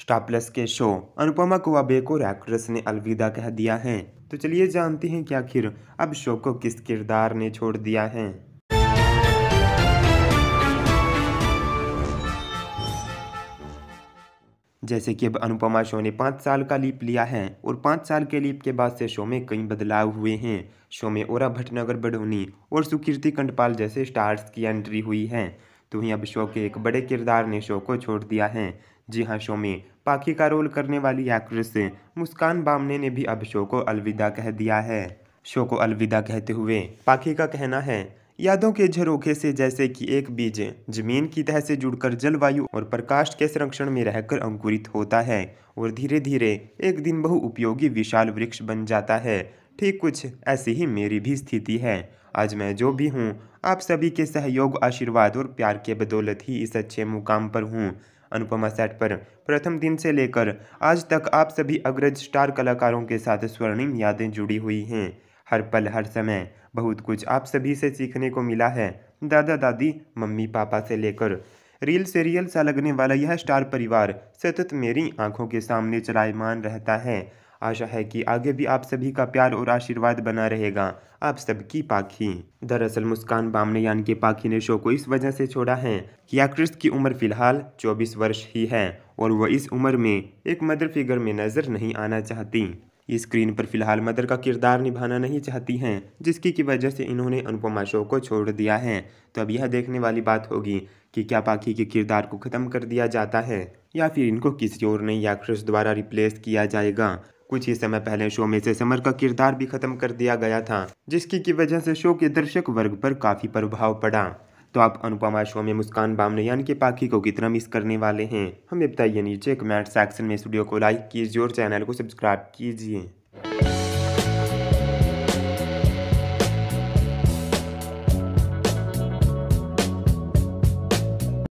star Plus के show Anupamaa को अब एक और एक्ट्रेस ने अलविदा कह दिया है तो चलिए जानते हैं कि आखिर अब शो को किस किरदार ने छोड़ दिया है जैसे कि अब अनुपमा शो ने पाँच साल का लीप लिया है और पाँच साल के लीप के बाद से शो में कई बदलाव हुए हैं शो में ओरा भटनगर बडोनी और सुकीर्ति कंडपाल जैसे स्टार्स की एंट्री हुई है तो वहीं अब शो के एक बड़े किरदार ने शो को छोड़ दिया है जी हाँ शो में पाखी का रोल करने वाली एक्ट्रेस मुस्कान बामने ने भी अब शो को अलविदा कह दिया है शो को अलविदा कहते हुए पाखी का कहना है यादों के झरोखे से जैसे कि एक बीज जमीन की तह से जुड़कर जलवायु और प्रकाश के संरक्षण में रहकर अंकुरित होता है और धीरे धीरे एक दिन बहु उपयोगी विशाल वृक्ष बन जाता है ठीक कुछ ऐसी ही मेरी भी स्थिति है आज मैं जो भी हूँ आप सभी के सहयोग आशीर्वाद और प्यार के बदौलत ही इस अच्छे मुकाम पर हूँ अनुपमा सेट पर प्रथम दिन से लेकर आज तक आप सभी अग्रज स्टार कलाकारों के साथ स्वर्णिम यादें जुड़ी हुई हैं हर पल हर समय बहुत कुछ आप सभी से सीखने को मिला है दादा दादी मम्मी पापा से लेकर रील से रियल सा लगने वाला यह स्टार परिवार सतत मेरी आंखों के सामने चलायमान रहता है आशा है कि आगे भी आप सभी का प्यार और आशीर्वाद बना रहेगा आप सबकी पाखी दरअसल मुस्कान बामने यानी पाखी ने शो को इस वजह से छोड़ा है कि एक्ट्रेस की उम्र फिलहाल 24 वर्ष ही है और वह इस उम्र में एक मदर फिगर में नजर नहीं आना चाहती स्क्रीन पर फिलहाल मदर का किरदार निभाना नहीं चाहती हैं जिसकी की वजह से इन्होंने अनुपमा शो को छोड़ दिया है तो अब यह देखने वाली बात होगी कि क्या पाखी के किरदार को खत्म कर दिया जाता है या फिर इनको किसी और नई एक्ट्रेस द्वारा रिप्लेस किया जाएगा कुछ ही समय पहले शो में से समर का किरदार भी खत्म कर दिया गया था जिसकी की वजह से शो के दर्शक वर्ग पर काफी प्रभाव पड़ा तो आप अनुपमा शो में मुस्कान बामने यानी कि पाखी को कितना मिस करने वाले हैं हमें बताइए नीचे कमेंट सेक्शन में स्टूडियो को लाइक कीजिए और चैनल को सब्सक्राइब कीजिए